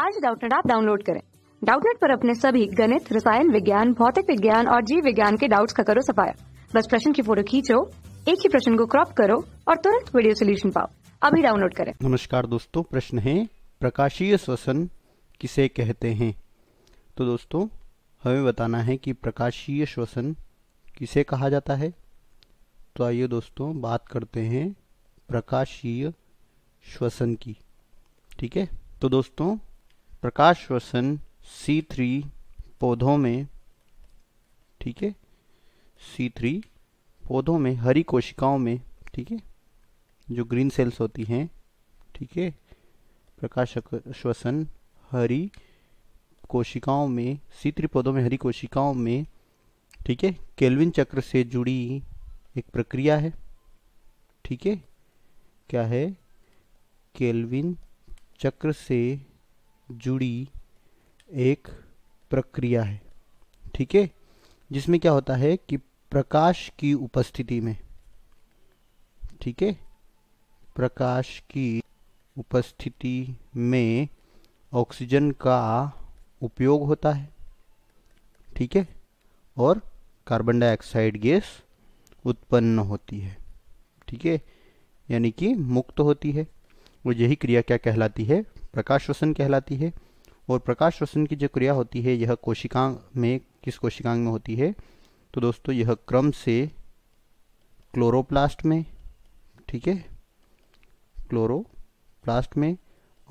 आज डाउटनेट आप डाउनलोड करें डाउटनेट पर अपने सभी गणित रसायन विज्ञान भौतिक विज्ञान और जीव विज्ञान के डाउट्स का करो सफाया बस प्रश्न की फोटो खींचो एक ही प्रश्न को क्रॉप करो और तुरंत वीडियो सोल्यूशन पाओ अभी डाउनलोड करें नमस्कार दोस्तों प्रश्न है प्रकाशीय श्वसन किसे कहते हैं तो दोस्तों हमें बताना है कि प्रकाशीय श्वसन किसे कहा जाता है तो आइए दोस्तों बात करते हैं प्रकाशीय श्वसन की ठीक है तो दोस्तों प्रकाश श्वसन सी थ्री पौधों में ठीक है सी थ्री पौधों में हरी कोशिकाओं में ठीक है जो ग्रीन सेल्स होती हैं ठीक है प्रकाश श्वसन हरी कोशिकाओं में सी थ्री पौधों में हरी कोशिकाओं में ठीक है केल्विन चक्र से जुड़ी एक प्रक्रिया है ठीक है क्या है केल्विन चक्र से जुड़ी एक प्रक्रिया है ठीक है जिसमें क्या होता है कि प्रकाश की उपस्थिति में ठीक है प्रकाश की उपस्थिति में ऑक्सीजन का उपयोग होता है ठीक है और कार्बन डाइऑक्साइड गैस उत्पन्न होती है ठीक है यानी कि मुक्त होती है और यही क्रिया क्या कहलाती है प्रकाश रोशन कहलाती है और प्रकाश रोशन की जो क्रिया होती है यह कोशिकांग में किस कोशिकांग में होती है तो दोस्तों यह क्रम से क्लोरोप्लास्ट में ठीक है क्लोरोप्लास्ट में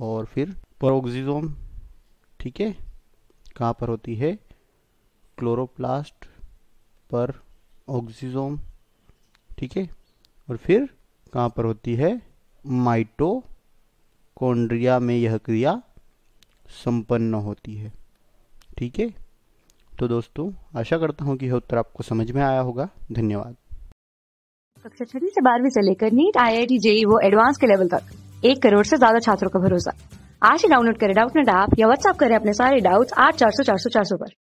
और फिर प्रोक्सिजोम ठीक है कहाँ पर होती है क्लोरोप्लास्ट पर ऑक्सीजोम ठीक है और फिर कहाँ पर होती है माइटो माइटोकॉन्ड्रिया में यह क्रिया संपन्न होती है ठीक है तो दोस्तों आशा करता हूँ कि यह उत्तर आपको समझ में आया होगा धन्यवाद कक्षा छठी से बारहवीं से लेकर NEET I I T JEE वो एडवांस के लेवल तक एक करोड़ से ज्यादा छात्रों का भरोसा आज ही डाउनलोड करें डाउट नेट ऐप या व्हाट्सअप करें अपने सारे डाउट्स आठ चार सौ चार सौ चार सौ पर